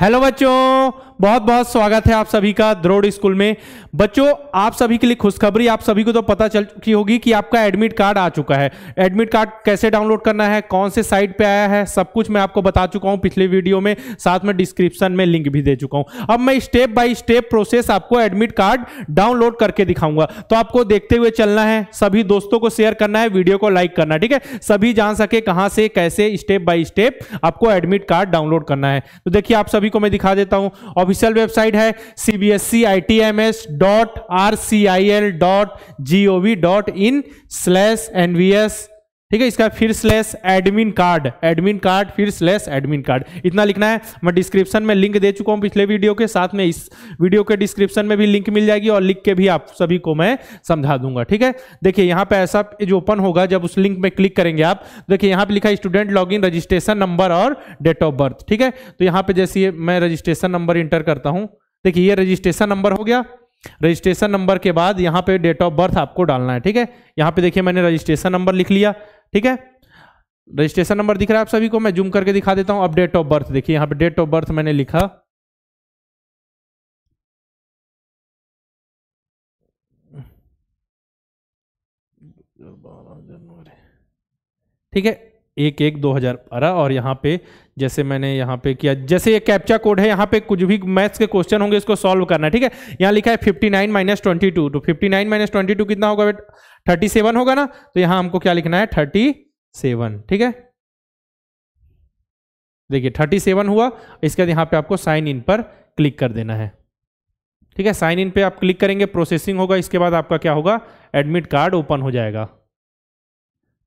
hello बच्चों बहुत बहुत स्वागत है आप सभी का द्रोड स्कूल में बच्चों आप सभी के लिए खुशखबरी आप सभी को तो पता चल चुकी होगी कि आपका एडमिट कार्ड आ चुका है एडमिट कार्ड कैसे डाउनलोड करना है कौन से साइट पे आया है सब कुछ मैं आपको बता चुका हूं पिछले वीडियो में साथ में डिस्क्रिप्शन में लिंक भी दे चुका हूं अब मैं स्टेप बाय स्टेप प्रोसेस आपको एडमिट कार्ड डाउनलोड करके दिखाऊंगा तो आपको देखते हुए चलना है सभी दोस्तों को शेयर करना है वीडियो को लाइक करना ठीक है सभी जान सके कहाँ से कैसे स्टेप बाई स्टेप आपको एडमिट कार्ड डाउनलोड करना है तो देखिए आप सभी को मैं दिखा देता हूँ ऑफिशियल वेबसाइट है C B S C I T M S dot R C I L dot G O V dot in slash N V S ठीक है इसका फिर slash admit card admit card फिर स्लेस एडमिन कार्ड इतना लिखना है मैं description में लिंक दे चुका हूं पिछले वीडियो के साथ में इस वीडियो के डिस्क्रिप्शन में भी लिंक मिल जाएगी और लिख के भी आप सभी को मैं समझा दूंगा ठीक है देखिए यहाँ पे ऐसा जो ओपन होगा जब उस लिंक में क्लिक करेंगे आप देखिए यहाँ पे लिखा स्टूडेंट लॉग रजिस्ट्रेशन नंबर और डेट ऑफ बर्थ ठीक है तो यहाँ पे जैसे मैं रजिस्ट्रेशन नंबर इंटर करता हूँ देखिए ये रजिस्ट्रेशन नंबर हो गया रजिस्ट्रेशन नंबर के बाद यहाँ पे डेट ऑफ बर्थ आपको डालना है ठीक है यहाँ पे देखिए मैंने रजिस्ट्रेशन नंबर लिख लिया ठीक है रजिस्ट्रेशन नंबर दिख रहा है आप सभी को मैं जूम करके दिखा देता हूं अब डेट ऑफ बर्थ देखिए यहां पे डेट ऑफ बर्थ मैंने लिखा बारह जनवरी ठीक है एक एक दो हज़ार बारह और यहाँ पे जैसे मैंने यहाँ पे किया जैसे ये कैप्चा कोड है यहाँ पे कुछ भी मैथ्स के क्वेश्चन होंगे इसको सॉल्व करना है ठीक है यहाँ लिखा है fifty nine minus twenty two तो fifty nine minus twenty two कितना होगा थर्टी सेवन होगा ना तो यहाँ हमको क्या लिखना है थर्टी सेवन ठीक है देखिए थर्टी सेवन हुआ इसके बाद यहाँ पे आपको साइन इन पर क्लिक कर देना है ठीक है साइन इन पर आप क्लिक करेंगे प्रोसेसिंग होगा इसके बाद आपका क्या होगा एडमिट कार्ड ओपन हो जाएगा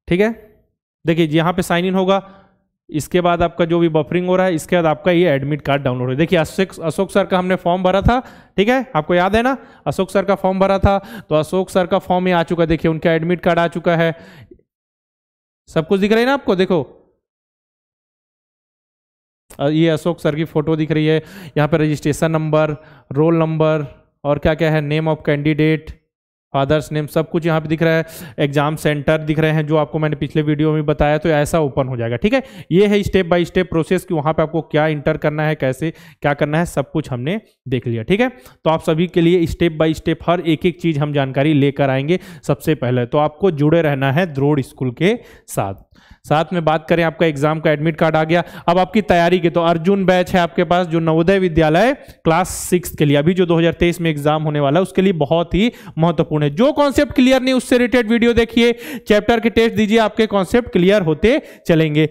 ठीक है देखिए यहाँ पे साइन इन होगा इसके बाद आपका जो भी बफरिंग हो रहा है इसके बाद आपका ये एडमिट कार्ड डाउनलोड हो देखिए अशोक अशोक सर का हमने फॉर्म भरा था ठीक है आपको याद है ना अशोक सर का फॉर्म भरा था तो अशोक सर का फॉर्म ही आ चुका देखिए उनका एडमिट कार्ड आ चुका है सब कुछ दिख रहा है ना आपको देखो ये अशोक सर की फोटो दिख रही है यहाँ पर रजिस्ट्रेशन नंबर रोल नंबर और क्या क्या है name of candidate father's name सब कुछ यहाँ पे दिख रहा है एग्जाम सेंटर दिख रहे हैं जो आपको मैंने पिछले वीडियो में बताया तो ऐसा ओपन हो जाएगा ठीक है ये है स्टेप बाय स्टेप प्रोसेस कि वहाँ पे आपको क्या इंटर करना है कैसे क्या करना है सब कुछ हमने देख लिया ठीक है तो आप सभी के लिए स्टेप बाय स्टेप हर एक एक चीज़ हम जानकारी लेकर आएंगे सबसे पहले तो आपको जुड़े रहना है द्रोड़ स्कूल के साथ साथ में बात करें आपका एग्जाम का एडमिट कार्ड आ गया अब आपकी तैयारी की तो अर्जुन बैच है आपके पास जो नवोदय विद्यालय क्लास सिक्स के लिए अभी जो 2023 में एग्जाम होने वाला है उसके लिए बहुत ही महत्वपूर्ण महत्वपूर्ण है जो कॉन्सेप्ट क्लियर नहीं उससे रिलेटेड वीडियो देखिए चैप्टर के टेस्ट दीजिए आपके कॉन्सेप्ट क्लियर होते चलेंगे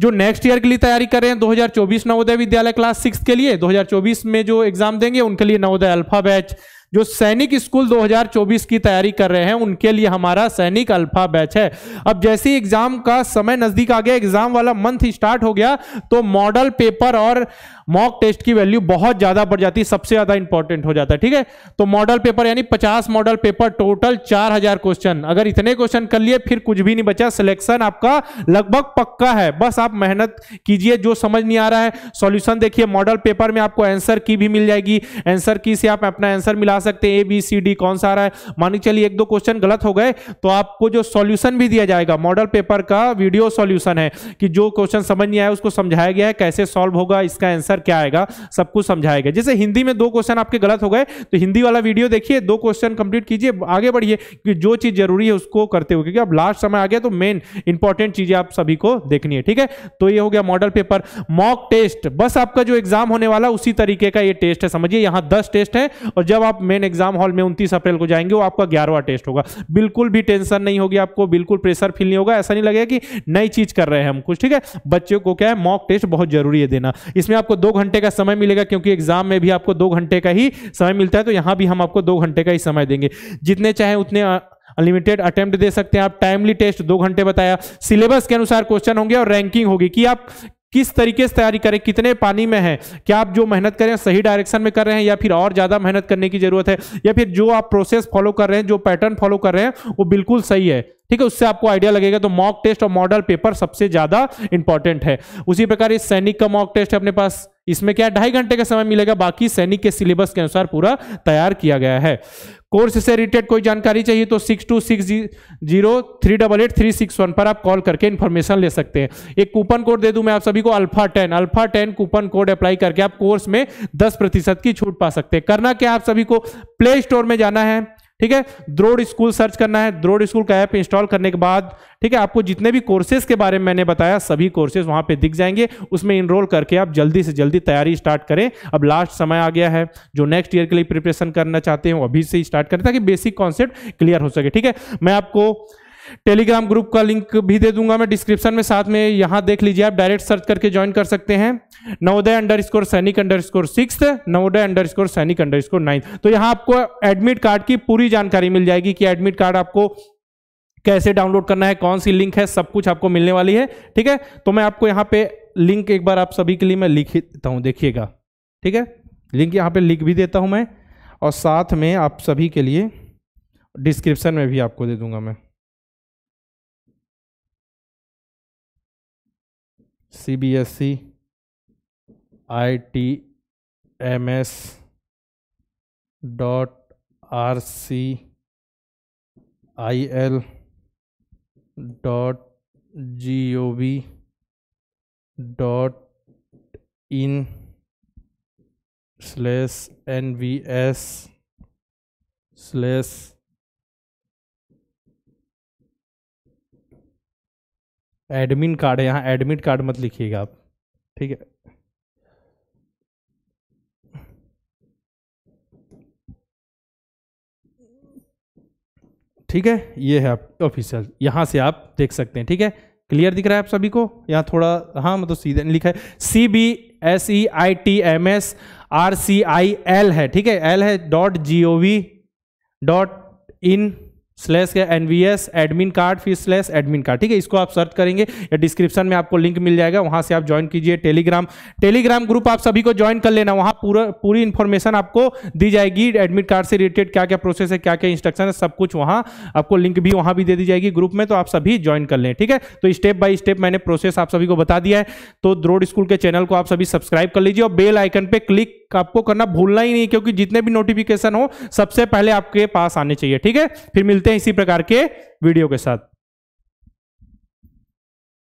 जो नेक्स्ट ईयर के लिए तैयारी कर रहे हैं 2024 नवोदय विद्यालय क्लास सिक्स के लिए 2024 में जो एग्जाम देंगे उनके लिए नवोदय अल्फा बैच जो सैनिक स्कूल 2024 की तैयारी कर रहे हैं उनके लिए हमारा सैनिक अल्फा बैच है अब जैसे ही एग्जाम का समय नजदीक आ गया एग्जाम वाला मंथ स्टार्ट हो गया तो मॉडल पेपर और मॉक टेस्ट की वैल्यू बहुत ज्यादा बढ़ जाती है सबसे ज्यादा इंपॉर्टेंट हो जाता है ठीक है तो मॉडल पेपर यानी पचास मॉडल पेपर टोटल चार हजार क्वेश्चन अगर इतने क्वेश्चन कर लिए फिर कुछ भी नहीं बचा सिलेक्शन आपका लगभग पक्का है बस आप मेहनत कीजिए जो समझ नहीं आ रहा है सॉल्यूशन देखिए मॉडल पेपर में आपको आंसर की भी मिल जाएगी आंसर की से आप अपना आंसर मिला सकते हैं ए बी सी डी कौन सा आ रहा है मान के चलिए एक दो क्वेश्चन गलत हो गए तो आपको जो सॉल्यूशन भी दिया जाएगा मॉडल पेपर का वीडियो सॉल्यूशन है कि जो क्वेश्चन समझ नहीं आया उसको समझाया गया है कैसे सॉल्व होगा इसका आंसर क्या आएगा सब कुछ समझाया गया जैसे हिंदी में दो क्वेश्चन आपके गलत हो गए तो हिंदी वाला वीडियो देखिए दो क्वेश्चन कंप्लीट कीजिए आगे बढ़िए कि जो चीज़ जरूरी है उसको करते हुए क्योंकि अब लास्ट समय आ गया तो मेन इंपॉर्टेंट चीज़ें आप सभी को देखनी है ठीक है तो ये हो गया मॉडल पेपर मॉक टेस्ट बस आपका जो एग्जाम होने वाला उसी तरीके का ये टेस्ट है समझिए यहां दस टेस्ट है और जब आप मेन एग्जाम हॉल में उनतीस अप्रैल को जाएंगे वो आपका ग्यारहवा टेस्ट होगा बिल्कुल भी टेंशन नहीं होगी आपको बिल्कुल प्रेशर फील नहीं होगा ऐसा नहीं लगेगा कि नई चीज कर रहे हैं हम कुछ ठीक है बच्चों को क्या है मॉक टेस्ट बहुत जरूरी है देना इसमें आपको दो घंटे का समय मिलेगा क्योंकि एग्जाम में भी आपको दो घंटे का ही समय मिलता है तो यहां भी हम आपको दो घंटे का ही समय देंगे जितने चाहे उतने अनलिमिटेड अटेम्प्ट दे सकते हैं आप टाइमली टेस्ट दो घंटे बताया सिलेबस के अनुसार क्वेश्चन होंगे और रैंकिंग होगी कि आप किस तरीके से तैयारी करें कितने पानी में है क्या आप जो मेहनत करें सही डायरेक्शन में कर रहे हैं या फिर और ज़्यादा मेहनत करने की जरूरत है या फिर जो आप प्रोसेस फॉलो कर रहे हैं जो पैटर्न फॉलो कर रहे हैं वो बिल्कुल सही है ठीक है उससे आपको आइडिया लगेगा तो मॉक टेस्ट और मॉडल पेपर सबसे ज्यादा इंपॉर्टेंट है उसी प्रकार इस सैनिक का मॉक टेस्ट है अपने पास इसमें क्या ढाई घंटे का समय मिलेगा बाकी सैनिक के सिलेबस के अनुसार पूरा तैयार किया गया है कोर्स से रिलेटेड कोई जानकारी चाहिए तो six two six zero three double eight three six one पर आप कॉल करके इन्फॉर्मेशन ले सकते हैं एक कूपन कोड दे दूं मैं आप सभी को alpha ten alpha ten coupon code apply करके आप कोर्स में दस प्रतिशत की छूट पा सकते हैं करना क्या आप सभी को प्ले स्टोर में जाना है ठीक है द्रोड स्कूल सर्च करना है द्रोड स्कूल का ऐप इंस्टॉल करने के बाद ठीक है आपको जितने भी कोर्सेज के बारे में मैंने बताया सभी कोर्सेज वहां पे दिख जाएंगे उसमें इनरोल करके आप जल्दी से जल्दी तैयारी स्टार्ट करें अब लास्ट समय आ गया है जो नेक्स्ट ईयर के लिए प्रिपरेशन करना चाहते हैं वो अभी से ही स्टार्ट करें ताकि बेसिक कॉन्सेप्ट क्लियर हो सके ठीक है मैं आपको टेलीग्राम ग्रुप का लिंक भी दे दूंगा मैं डिस्क्रिप्शन में साथ में यहाँ देख लीजिए आप डायरेक्ट सर्च करके ज्वाइन कर सकते हैं Navodaya underscore Sainik underscore six Navodaya underscore Sainik underscore ninth तो यहाँ आपको एडमिट कार्ड की पूरी जानकारी मिल जाएगी कि एडमिट कार्ड आपको कैसे डाउनलोड करना है कौन सी लिंक है सब कुछ आपको मिलने वाली है ठीक है तो मैं आपको यहाँ पे लिंक एक बार आप सभी के लिए मैं लिख देता हूँ देखिएगा ठीक है लिंक यहाँ पे लिख भी देता हूँ मैं और साथ में आप सभी के लिए डिस्क्रिप्शन में भी आपको दे दूंगा मैं CBSC, ITMS dot dot gov dot in slash nvs slash admit card है यहाँ एडमिट कार्ड मत लिखिएगा आप ठीक है ठीक है ये है आप ऑफिशियल यहाँ से आप देख सकते हैं ठीक है क्लियर दिख रहा है आप सभी को यहाँ थोड़ा हाँ मतलब सीधे लिखा है C B S E I T M S R C I L है ठीक है एल है dot G O V dot in slash या N V S admit card फिर स्लैश एडमिन कार्ड ठीक है इसको आप सर्च करेंगे या डिस्क्रिप्शन में आपको लिंक मिल जाएगा वहां से आप ज्वाइन कीजिए टेलीग्राम टेलीग्राम ग्रुप आप सभी को ज्वाइन कर लेना वहां पूरा पूरी इन्फॉर्मेशन आपको दी जाएगी एडमिट कार्ड से रिलेटेड क्या क्या प्रोसेस है क्या क्या इंस्ट्रक्शन है सब कुछ वहां आपको लिंक भी वहां भी दे दी जाएगी ग्रुप में तो आप सभी ज्वाइन कर लें ठीक है तो स्टेप बाय स्टेप मैंने प्रोसेस आप सभी को बता दिया है तो द्रोड स्कूल के चैनल को आप सभी सब्सक्राइब कर लीजिए और बेल आइकन पर क्लिक आपको करना भूलना ही नहीं क्योंकि जितने भी नोटिफिकेशन हो सबसे पहले आपके पास आने चाहिए ठीक है फिर मिलते हैं इसी प्रकार के वीडियो के साथ